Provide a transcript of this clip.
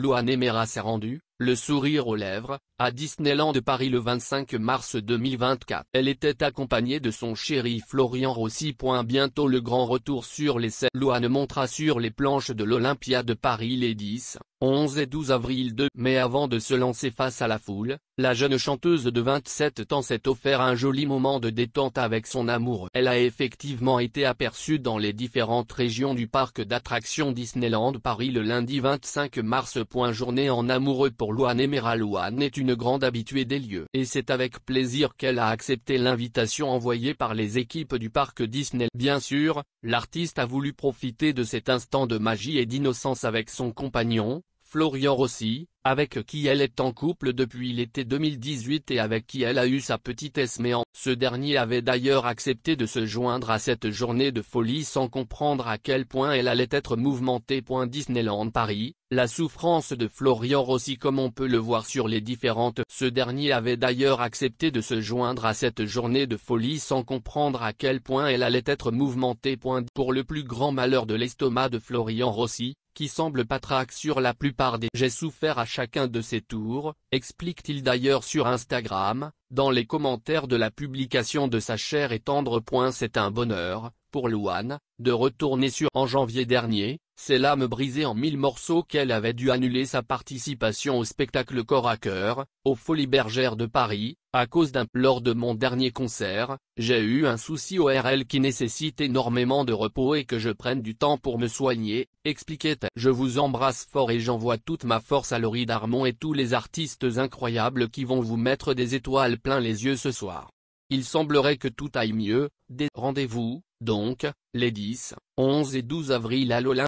Louane Emera s'est rendue, le sourire aux lèvres, à Disneyland de Paris le 25 mars 2024. Elle était accompagnée de son chéri Florian Rossi. Bientôt le grand retour sur les scènes. Louane montra sur les planches de l'Olympia de Paris les 10, 11 et 12 avril 2 mais avant de se lancer face à la foule, la jeune chanteuse de 27 ans s'est offert un joli moment de détente avec son amour. Elle a effectivement été aperçue dans les différentes régions du parc d'attractions Disneyland Paris le lundi 25 mars. Journée en amoureux pour Louane Emera Loane est une grande habituée des lieux. Et c'est avec plaisir qu'elle a accepté l'invitation envoyée par les équipes du parc Disney. Bien sûr, l'artiste a voulu profiter de cet instant de magie et d'innocence avec son compagnon, Florian Rossi, avec qui elle est en couple depuis l'été 2018 et avec qui elle a eu sa petite Esméan. Ce dernier avait d'ailleurs accepté de se joindre à cette journée de folie sans comprendre à quel point elle allait être mouvementée. Disneyland Paris, la souffrance de Florian Rossi comme on peut le voir sur les différentes. Ce dernier avait d'ailleurs accepté de se joindre à cette journée de folie sans comprendre à quel point elle allait être mouvementée. Pour le plus grand malheur de l'estomac de Florian Rossi, qui semble patraque sur la plupart des j'ai souffert à chacun de ses tours, explique-t-il d'ailleurs sur Instagram, dans les commentaires de la publication de sa chère et tendre. C'est un bonheur, pour Louane, de retourner sur en janvier dernier, là me briser en mille morceaux qu'elle avait dû annuler sa participation au spectacle Corps à cœur, aux Folies Bergères de Paris, à cause d'un lors de mon dernier concert, j'ai eu un souci ORL qui nécessite énormément de repos et que je prenne du temps pour me soigner, expliquait-elle. Je vous embrasse fort et j'envoie toute ma force à Laurie Darmon et tous les artistes incroyables qui vont vous mettre des étoiles plein les yeux ce soir. Il semblerait que tout aille mieux, des rendez-vous, donc, les 10, 11 et 12 avril à l'Olympe.